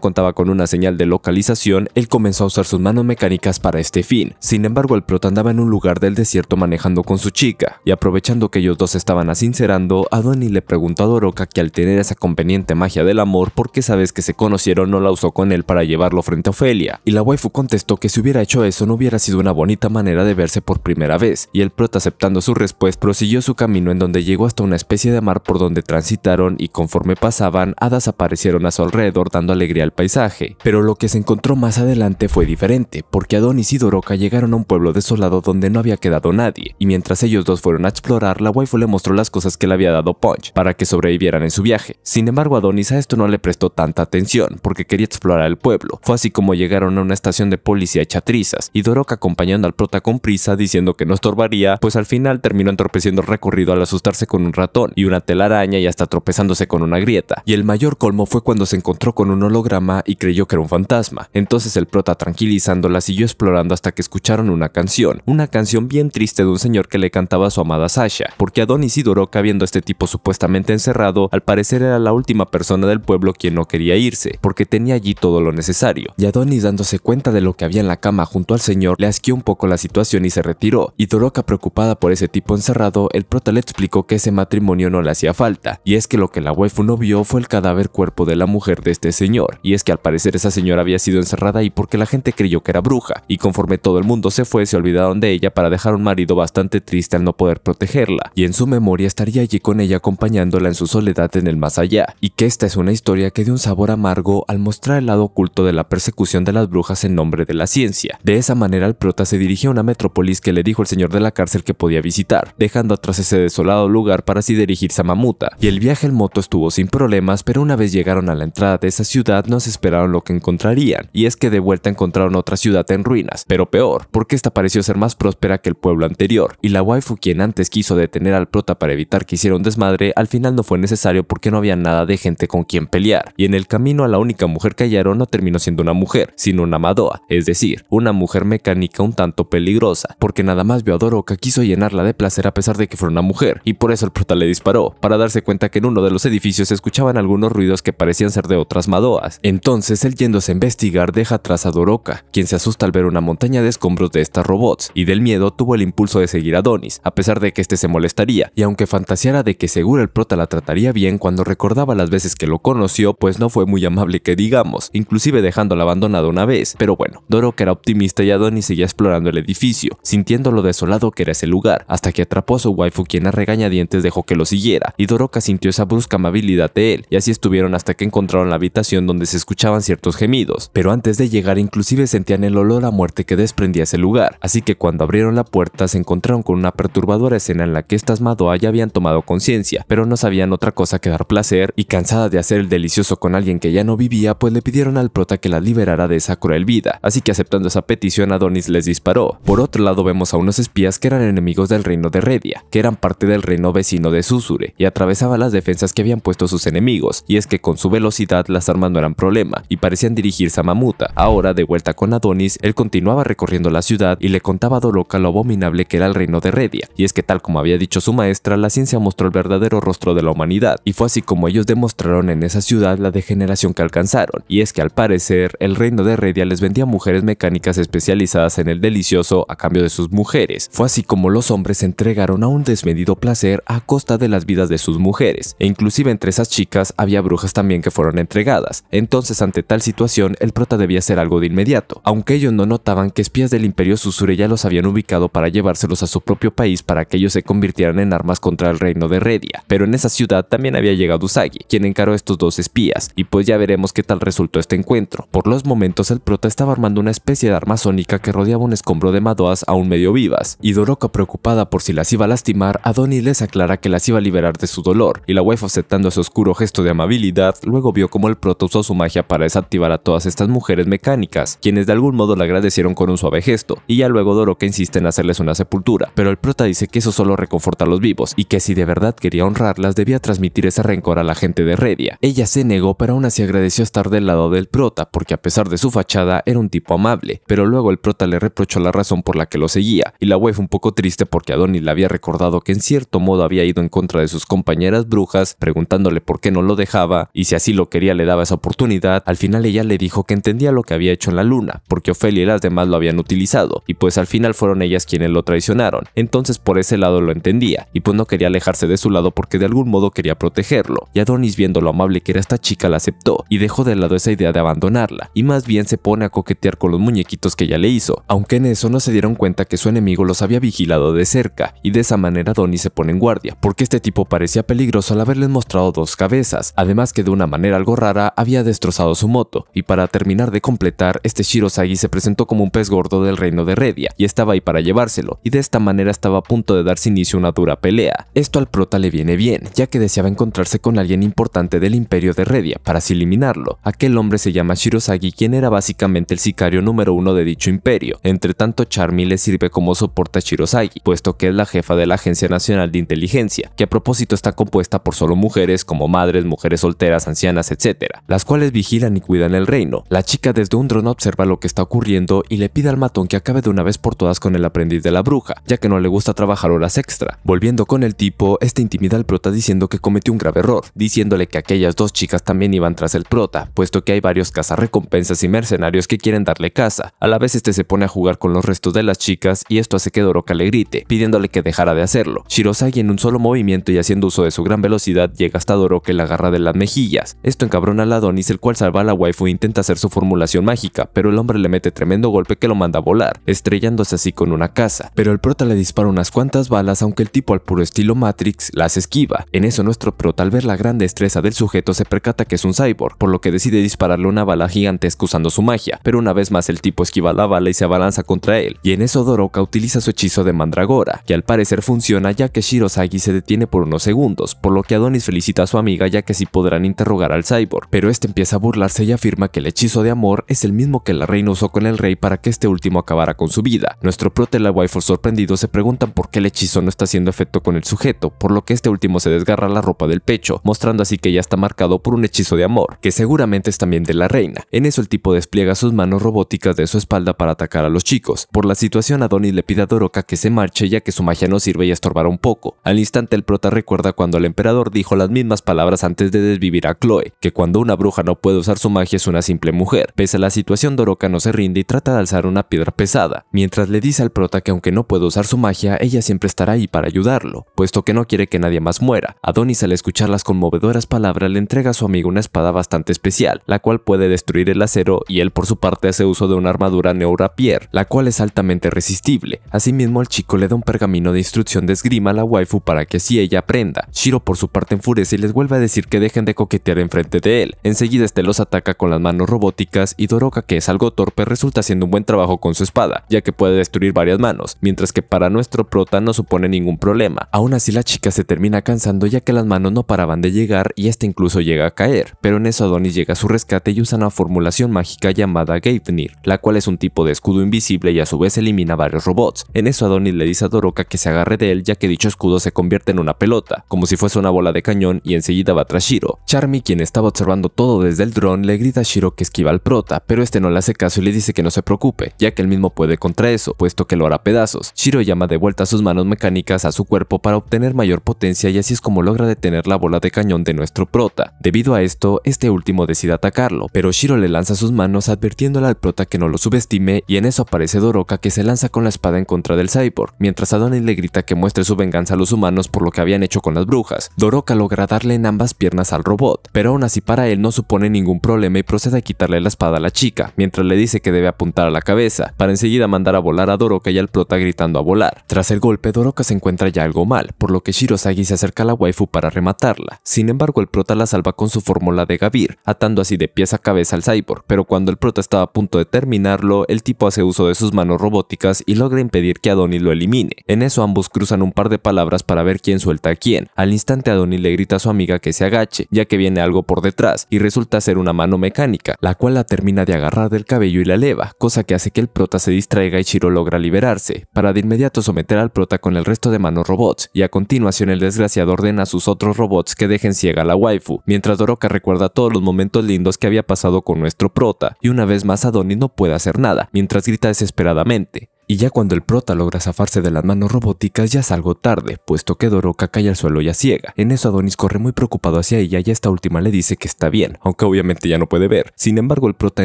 contaba con una señal de localización, él comenzó a usar sus manos mecánicas para este fin. Sin embargo, el prota andaba en un lugar del desierto manejando con su chica, y aprovechando que ellos dos estaban así sincerando, Adonis le preguntó a Doroka que al tener esa conveniente magia del amor, ¿por qué sabes que se conocieron no la usó con él para llevarlo frente a Ofelia? Y la waifu contestó que si hubiera hecho eso no hubiera sido una bonita manera de verse por primera vez, y el prota aceptando su respuesta prosiguió su camino en donde llegó hasta una especie de mar por donde transitaron y conforme pasaban, hadas aparecieron a su alrededor dando alegría al paisaje. Pero lo que se encontró más adelante fue diferente, porque Adonis y Doroka llegaron a un pueblo desolado donde no había quedado nadie, y mientras ellos dos fueron a explorar, la waifu le mostró las cosas que le había dado Punch para que sobrevivieran en su viaje. Sin embargo, Adonis a esto no le prestó tanta atención porque quería explorar el pueblo. Fue así como llegaron a una estación de policía hecha trizas y Dorok acompañando al prota con prisa diciendo que no estorbaría, pues al final terminó entorpeciendo el recorrido al asustarse con un ratón y una telaraña y hasta tropezándose con una grieta. Y el mayor colmo fue cuando se encontró con un holograma y creyó que era un fantasma. Entonces el prota tranquilizándola siguió explorando hasta que escucharon una canción, una canción bien triste de un señor que le cantaba a su amada Sasha, porque Adonis y Dorok que viendo este tipo supuestamente encerrado, al parecer era la última persona del pueblo quien no quería irse, porque tenía allí todo lo necesario. Y Adonis dándose cuenta de lo que había en la cama junto al señor, le as::quió un poco la situación y se retiró. Y Doroka preocupada por ese tipo encerrado, el prota le explicó que ese matrimonio no le hacía falta, y es que lo que la waifu no vio fue el cadáver cuerpo de la mujer de este señor, y es que al parecer esa señora había sido encerrada ahí porque la gente creyó que era bruja, y conforme todo el mundo se fue se olvidaron de ella para dejar un marido bastante triste al no poder protegerla, y en su memoria estaría allí con ella acompañándola en su soledad en el más allá, y que esta es una historia que dio un sabor amargo al mostrar el lado oculto de la persecución de las brujas en nombre de la ciencia. De esa manera el prota se dirigió a una metrópolis que le dijo el señor de la cárcel que podía visitar, dejando atrás ese desolado lugar para así dirigirse a Mamuta, y el viaje en moto estuvo sin problemas, pero una vez llegaron a la entrada de esa ciudad no se esperaron lo que encontrarían, y es que de vuelta encontraron otra ciudad en ruinas, pero peor, porque esta pareció ser más próspera que el pueblo anterior, y la waifu quien antes quiso detener al prota para evitar que hicieron desmadre, al final no fue necesario porque no había nada de gente con quien pelear, y en el camino a la única mujer que hallaron no terminó siendo una mujer, sino una Madoa, es decir, una mujer mecánica un tanto peligrosa, porque nada más vio a Doroka quiso llenarla de placer a pesar de que fuera una mujer, y por eso el prota le disparó, para darse cuenta que en uno de los edificios se escuchaban algunos ruidos que parecían ser de otras Madoas. Entonces él yéndose a investigar deja atrás a Doroka, quien se asusta al ver una montaña de escombros de estas robots, y del miedo tuvo el impulso de seguir a Donis, a pesar de que este se molestaría, y aunque fantaseara de que seguro el prota la trataría bien cuando recordaba las veces que lo conoció, pues no fue muy amable que digamos, inclusive dejándola abandonada una vez. Pero bueno, Doroka era optimista y Adonis seguía explorando el edificio, sintiendo lo desolado que era ese lugar, hasta que atrapó a su waifu quien a regañadientes dejó que lo siguiera, y Doroka sintió esa brusca amabilidad de él, y así estuvieron hasta que encontraron la habitación donde se escuchaban ciertos gemidos, pero antes de llegar inclusive sentían el olor a muerte que desprendía ese lugar, así que cuando abrieron la puerta se encontraron con una perturbadora escena en la que estas Madoa ya tomado conciencia, pero no sabían otra cosa que dar placer, y cansada de hacer el delicioso con alguien que ya no vivía, pues le pidieron al prota que la liberara de esa cruel vida, así que aceptando esa petición Adonis les disparó. Por otro lado vemos a unos espías que eran enemigos del reino de Redia, que eran parte del reino vecino de Susure, y atravesaba las defensas que habían puesto sus enemigos, y es que con su velocidad las armas no eran problema, y parecían dirigirse a Mamuta. Ahora, de vuelta con Adonis, él continuaba recorriendo la ciudad y le contaba a Doloca lo abominable que era el reino de Redia, y es que tal como había dicho su maestra, la ciencia mostró el verdadero rostro de la humanidad, y fue así como ellos demostraron en esa ciudad la degeneración que alcanzaron, y es que al parecer, el reino de Redia les vendía mujeres mecánicas especializadas en el delicioso a cambio de sus mujeres. Fue así como los hombres se entregaron a un desmedido placer a costa de las vidas de sus mujeres, e inclusive entre esas chicas había brujas también que fueron entregadas. Entonces, ante tal situación, el prota debía hacer algo de inmediato, aunque ellos no notaban que espías del Imperio Susure ya los habían ubicado para llevárselos a su propio país para que ellos se convirtieran en armas contra al reino de Redia, pero en esa ciudad también había llegado Usagi, quien encaró a estos dos espías, y pues ya veremos qué tal resultó este encuentro. Por los momentos el prota estaba armando una especie de arma sónica que rodeaba un escombro de Madoas aún medio vivas, y Doroka preocupada por si las iba a lastimar, a Adoni les aclara que las iba a liberar de su dolor, y la wife aceptando ese oscuro gesto de amabilidad, luego vio como el prota usó su magia para desactivar a todas estas mujeres mecánicas, quienes de algún modo le agradecieron con un suave gesto, y ya luego Doroka insiste en hacerles una sepultura, pero el prota dice que eso solo reconforta a los vivos, y que si de verdad quería honrarlas debía transmitir ese rencor a la gente de Redia. Ella se negó, pero aún así agradeció estar del lado del prota, porque a pesar de su fachada era un tipo amable, pero luego el prota le reprochó la razón por la que lo seguía, y la web fue un poco triste porque Adonis le había recordado que en cierto modo había ido en contra de sus compañeras brujas, preguntándole por qué no lo dejaba, y si así lo quería le daba esa oportunidad, al final ella le dijo que entendía lo que había hecho en la luna, porque Ofelia y las demás lo habían utilizado, y pues al final fueron ellas quienes lo traicionaron, entonces por ese lado lo entendía, y pues no quería alejarse de su lado porque de algún modo quería protegerlo, y Adonis viendo lo amable que era esta chica la aceptó y dejó de lado esa idea de abandonarla, y más bien se pone a coquetear con los muñequitos que ella le hizo, aunque en eso no se dieron cuenta que su enemigo los había vigilado de cerca, y de esa manera Adonis se pone en guardia, porque este tipo parecía peligroso al haberles mostrado dos cabezas, además que de una manera algo rara había destrozado su moto, y para terminar de completar, este Shirosagi se presentó como un pez gordo del reino de Redia, y estaba ahí para llevárselo, y de esta manera estaba a punto de darse inicio a una dura pelea, esto al prota le viene bien, ya que deseaba encontrarse con alguien importante del imperio de Redia para así eliminarlo. Aquel hombre se llama Shirosagi, quien era básicamente el sicario número uno de dicho imperio. Entre tanto, Charmy le sirve como soporte a Shirosagi, puesto que es la jefa de la Agencia Nacional de Inteligencia, que a propósito está compuesta por solo mujeres como madres, mujeres solteras, ancianas, etc., las cuales vigilan y cuidan el reino. La chica desde un dron observa lo que está ocurriendo y le pide al matón que acabe de una vez por todas con el aprendiz de la bruja, ya que no le gusta trabajar horas extra. Volviendo con el tipo, este intimida al prota diciendo que cometió un grave error, diciéndole que aquellas dos chicas también iban tras el prota, puesto que hay varios cazarrecompensas y mercenarios que quieren darle caza. A la vez este se pone a jugar con los restos de las chicas y esto hace que Doroka le grite, pidiéndole que dejara de hacerlo. Shirosagi en un solo movimiento y haciendo uso de su gran velocidad llega hasta Doroka y la agarra de las mejillas. Esto encabrona a donis el cual salva a la waifu e intenta hacer su formulación mágica, pero el hombre le mete tremendo golpe que lo manda a volar, estrellándose así con una casa. Pero el prota le dispara unas cuantas balas, aunque el tipo al puro estilo Matrix, las esquiva. En eso nuestro prota al ver la gran destreza del sujeto se percata que es un cyborg, por lo que decide dispararle una bala gigantesca usando su magia, pero una vez más el tipo esquiva la bala y se abalanza contra él, y en eso Doroka utiliza su hechizo de Mandragora, que al parecer funciona ya que Shirosagi se detiene por unos segundos, por lo que Adonis felicita a su amiga ya que sí podrán interrogar al cyborg, pero este empieza a burlarse y afirma que el hechizo de amor es el mismo que la reina usó con el rey para que este último acabara con su vida. Nuestro prota y la for sorprendido se preguntan por qué el hechizo no está haciendo efecto con el sujeto, por lo que este último se desgarra la ropa del pecho, mostrando así que ya está marcado por un hechizo de amor, que seguramente es también de la reina. En eso el tipo despliega sus manos robóticas de su espalda para atacar a los chicos. Por la situación, Adonis le pide a Doroka que se marche ya que su magia no sirve y estorbará un poco. Al instante el prota recuerda cuando el emperador dijo las mismas palabras antes de desvivir a Chloe, que cuando una bruja no puede usar su magia es una simple mujer. Pese a la situación, Doroca no se rinde y trata de alzar una piedra pesada, mientras le dice al prota que aunque no puede usar su magia, ella siempre estará ahí para ayudarlo, puesto que no quiere que nadie más muera. Adonis al escuchar las conmovedoras palabras le entrega a su amigo una espada bastante especial, la cual puede destruir el acero y él por su parte hace uso de una armadura Neurapier, la cual es altamente resistible. Asimismo el chico le da un pergamino de instrucción de esgrima a la waifu para que así ella aprenda. Shiro por su parte enfurece y les vuelve a decir que dejen de coquetear enfrente de él. Enseguida este los ataca con las manos robóticas y Doroka que es algo torpe resulta haciendo un buen trabajo con su espada, ya que puede destruir varias manos, mientras que para nuestro prota no supone ningún problema. Aún así la chica se termina cansando ya que las manos no paraban de llegar y este incluso llega a caer, pero en eso Adonis llega a su rescate y usa una formulación mágica llamada Gapnir, la cual es un tipo de escudo invisible y a su vez elimina varios robots. En eso Adonis le dice a Doroka que se agarre de él ya que dicho escudo se convierte en una pelota, como si fuese una bola de cañón y enseguida va tras Shiro. Charmy, quien estaba observando todo desde el dron, le grita a Shiro que esquiva al prota, pero este no le hace caso y le dice que no se preocupe, ya que él mismo puede contra eso, puesto que lo hará pedazos. Shiro llama de vuelta sus manos mecánicas a su cuerpo para obtener mayor potencia y así es como logra detener la bola de cañón de nuestro prota. Debido a esto, este último decide atacarlo, pero Shiro le lanza sus manos advirtiéndole al prota que no lo subestime y en eso aparece Doroka que se lanza con la espada en contra del cyborg, mientras Adonis le grita que muestre su venganza a los humanos por lo que habían hecho con las brujas. Doroka logra darle en ambas piernas al robot, pero aún así para él no supone ningún problema y procede a quitarle la espada a la chica, mientras le dice que debe apuntar a la cabeza, para enseguida mandar a volar a Doroka y al prota gritando a volar. Tras el golpe, Doroka se encuentra ya algo mal, por lo que Shirosagi se acerca a la waifu para rematarla. Sin embargo, el prota la salva con su fórmula de Gavir, atando así de pies a cabeza al cyborg, pero cuando el prota estaba a punto de terminarlo, el tipo hace uso de sus manos robóticas y logra impedir que Adonis lo elimine. En eso ambos cruzan un par de palabras para ver quién suelta a quién. Al instante Adonis le grita a su amiga que se agache, ya que viene algo por detrás, y resulta ser una mano mecánica, la cual la termina de agarrar del cabello y la eleva, cosa que hace que el prota se distraiga y Shiro logra liberarse, para de inmediato someter al prota con el resto de manos robots, y a continuación el desgraciado ordena a sus otros robots que dejen ciega a la waifu, mientras Doroka recuerda todos los momentos lindos que había pasado con nuestro prota, y una vez más Adonis no puede hacer nada, mientras grita desesperadamente. Y ya cuando el prota logra zafarse de las manos robóticas ya es algo tarde, puesto que Doroka cae al suelo ya ciega. En eso Adonis corre muy preocupado hacia ella y esta última le dice que está bien, aunque obviamente ya no puede ver. Sin embargo el prota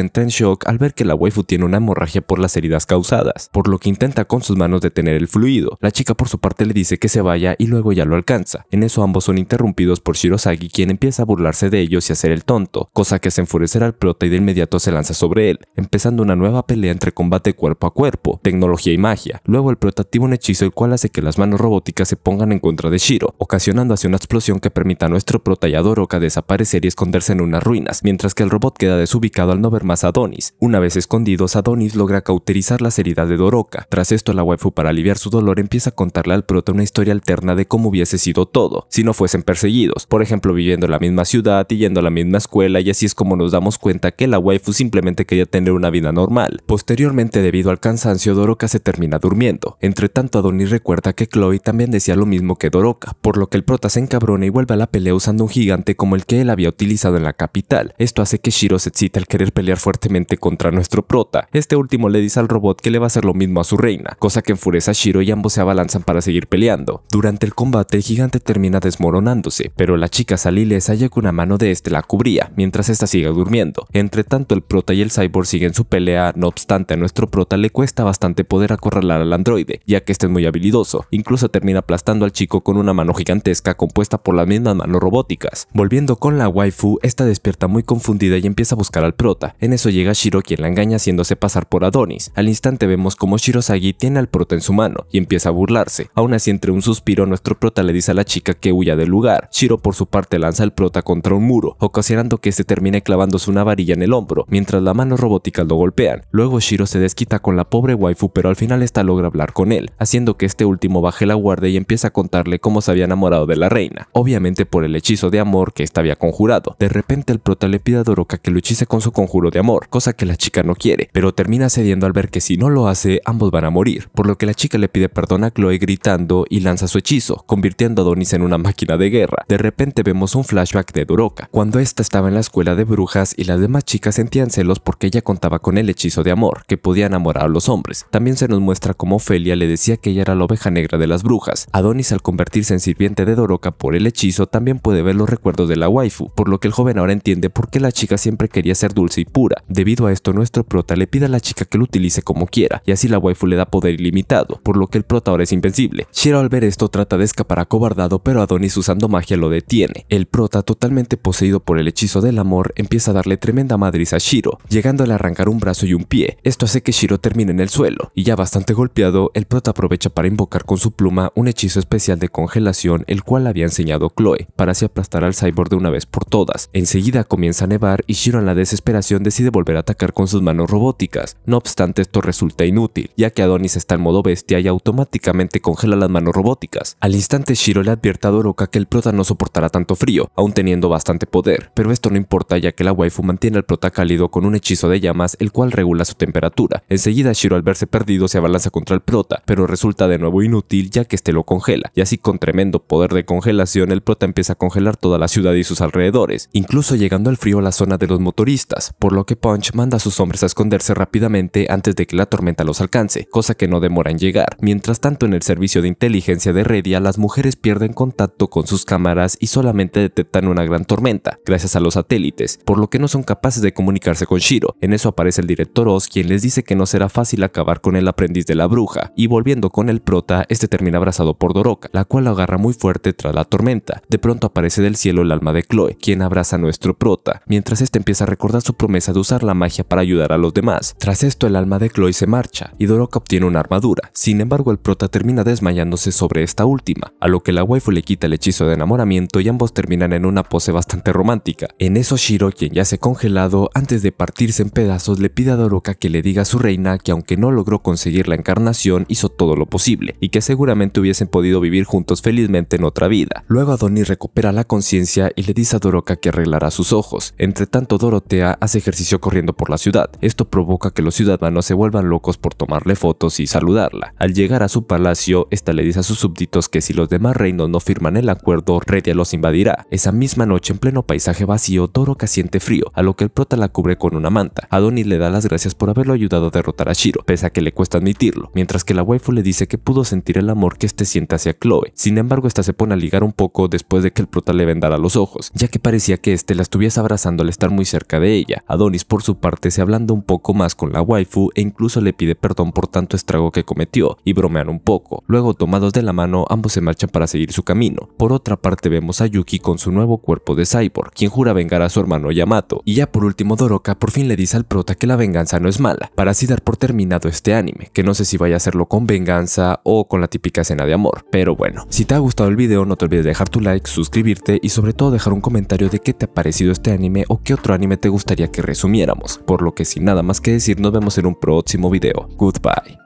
entra en shock al ver que la waifu tiene una hemorragia por las heridas causadas, por lo que intenta con sus manos detener el fluido. La chica por su parte le dice que se vaya y luego ya lo alcanza. En eso ambos son interrumpidos por Shirosagi quien empieza a burlarse de ellos y hacer el tonto, cosa que se enfurecer al prota y de inmediato se lanza sobre él, empezando una nueva pelea entre combate cuerpo a cuerpo y magia. Luego el prota activa un hechizo el cual hace que las manos robóticas se pongan en contra de Shiro, ocasionando así una explosión que permita a nuestro prota y a Doroka desaparecer y esconderse en unas ruinas, mientras que el robot queda desubicado al no ver más a Adonis. Una vez escondidos, Adonis logra cauterizar las heridas de Doroka. Tras esto, la waifu para aliviar su dolor empieza a contarle al prota una historia alterna de cómo hubiese sido todo, si no fuesen perseguidos, por ejemplo viviendo en la misma ciudad y yendo a la misma escuela y así es como nos damos cuenta que la waifu simplemente quería tener una vida normal. Posteriormente, debido al cansancio, Doroka se termina durmiendo. Entre tanto, Adonis recuerda que Chloe también decía lo mismo que Doroka, por lo que el prota se encabrona y vuelve a la pelea usando un gigante como el que él había utilizado en la capital. Esto hace que Shiro se excita al querer pelear fuertemente contra nuestro prota. Este último le dice al robot que le va a hacer lo mismo a su reina, cosa que enfurece a Shiro y ambos se abalanzan para seguir peleando. Durante el combate, el gigante termina desmoronándose, pero la chica Salilesa que una mano de este la cubría, mientras esta sigue durmiendo. Entre tanto, el prota y el cyborg siguen su pelea, no obstante a nuestro prota le cuesta bastante poder acorralar al androide, ya que este es muy habilidoso. Incluso termina aplastando al chico con una mano gigantesca compuesta por las mismas manos robóticas. Volviendo con la waifu, esta despierta muy confundida y empieza a buscar al prota. En eso llega Shiro quien la engaña haciéndose pasar por Adonis. Al instante vemos como Sagi tiene al prota en su mano y empieza a burlarse. Aún así entre un suspiro nuestro prota le dice a la chica que huya del lugar. Shiro por su parte lanza al prota contra un muro, ocasionando que este termine clavándose una varilla en el hombro, mientras las manos robóticas lo golpean. Luego Shiro se desquita con la pobre waifu pero al final esta logra hablar con él, haciendo que este último baje la guardia y empieza a contarle cómo se había enamorado de la reina, obviamente por el hechizo de amor que ésta había conjurado. De repente el prota le pide a Doroka que lo hechice con su conjuro de amor, cosa que la chica no quiere, pero termina cediendo al ver que si no lo hace, ambos van a morir, por lo que la chica le pide perdón a Chloe gritando y lanza su hechizo, convirtiendo a Donis en una máquina de guerra. De repente vemos un flashback de Doroka, cuando esta estaba en la escuela de brujas y las demás chicas sentían celos porque ella contaba con el hechizo de amor, que podía enamorar a los hombres se nos muestra cómo Ophelia le decía que ella era la oveja negra de las brujas. Adonis al convertirse en sirviente de Doroca por el hechizo también puede ver los recuerdos de la waifu, por lo que el joven ahora entiende por qué la chica siempre quería ser dulce y pura. Debido a esto nuestro prota le pide a la chica que lo utilice como quiera, y así la waifu le da poder ilimitado, por lo que el prota ahora es invencible. Shiro al ver esto trata de escapar acobardado pero Adonis usando magia lo detiene. El prota totalmente poseído por el hechizo del amor empieza a darle tremenda madriz a Shiro, llegándole a arrancar un brazo y un pie. Esto hace que Shiro termine en el suelo, y ya bastante golpeado, el prota aprovecha para invocar con su pluma un hechizo especial de congelación el cual había enseñado Chloe, para así aplastar al cyborg de una vez por todas. Enseguida comienza a nevar y Shiro en la desesperación decide volver a atacar con sus manos robóticas, no obstante esto resulta inútil, ya que Adonis está en modo bestia y automáticamente congela las manos robóticas. Al instante Shiro le advierte a Doroka que el prota no soportará tanto frío, aún teniendo bastante poder, pero esto no importa ya que la waifu mantiene al prota cálido con un hechizo de llamas el cual regula su temperatura. Enseguida Shiro al verse se abalanza contra el prota, pero resulta de nuevo inútil ya que este lo congela, y así con tremendo poder de congelación el prota empieza a congelar toda la ciudad y sus alrededores, incluso llegando al frío a la zona de los motoristas, por lo que Punch manda a sus hombres a esconderse rápidamente antes de que la tormenta los alcance, cosa que no demora en llegar. Mientras tanto en el servicio de inteligencia de Redia, las mujeres pierden contacto con sus cámaras y solamente detectan una gran tormenta, gracias a los satélites, por lo que no son capaces de comunicarse con Shiro. En eso aparece el director Oz, quien les dice que no será fácil acabar con el aprendiz de la bruja, y volviendo con el prota, este termina abrazado por Doroka, la cual lo agarra muy fuerte tras la tormenta. De pronto aparece del cielo el alma de Chloe, quien abraza a nuestro prota, mientras este empieza a recordar su promesa de usar la magia para ayudar a los demás. Tras esto, el alma de Chloe se marcha, y Doroka obtiene una armadura. Sin embargo, el prota termina desmayándose sobre esta última, a lo que la waifu le quita el hechizo de enamoramiento y ambos terminan en una pose bastante romántica. En eso, Shiro, quien ya se congelado, antes de partirse en pedazos, le pide a Doroka que le diga a su reina que aunque no logró conseguir la encarnación hizo todo lo posible, y que seguramente hubiesen podido vivir juntos felizmente en otra vida. Luego Adonis recupera la conciencia y le dice a Doroka que arreglará sus ojos. Entre tanto, Dorotea hace ejercicio corriendo por la ciudad. Esto provoca que los ciudadanos se vuelvan locos por tomarle fotos y saludarla. Al llegar a su palacio, esta le dice a sus súbditos que si los demás reinos no firman el acuerdo, Redia los invadirá. Esa misma noche, en pleno paisaje vacío, Doroka siente frío, a lo que el prota la cubre con una manta. Adonis le da las gracias por haberlo ayudado a derrotar a Shiro, pese a que le cuesta admitirlo, mientras que la waifu le dice que pudo sentir el amor que este siente hacia Chloe. Sin embargo, esta se pone a ligar un poco después de que el prota le vendara los ojos, ya que parecía que este la estuviese abrazando al estar muy cerca de ella. Adonis, por su parte, se hablando un poco más con la waifu e incluso le pide perdón por tanto estrago que cometió y bromean un poco. Luego, tomados de la mano, ambos se marchan para seguir su camino. Por otra parte, vemos a Yuki con su nuevo cuerpo de cyborg, quien jura vengar a su hermano Yamato. Y ya por último, Doroka por fin le dice al prota que la venganza no es mala, para así dar por terminado este anime, que no sé si vaya a hacerlo con venganza o con la típica escena de amor. Pero bueno, si te ha gustado el video no te olvides de dejar tu like, suscribirte y sobre todo dejar un comentario de qué te ha parecido este anime o qué otro anime te gustaría que resumiéramos. Por lo que sin nada más que decir nos vemos en un próximo video. Goodbye.